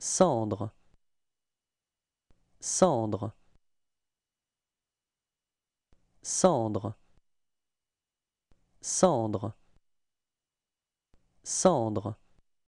Cendre Cendre Cendre Cendre Cendre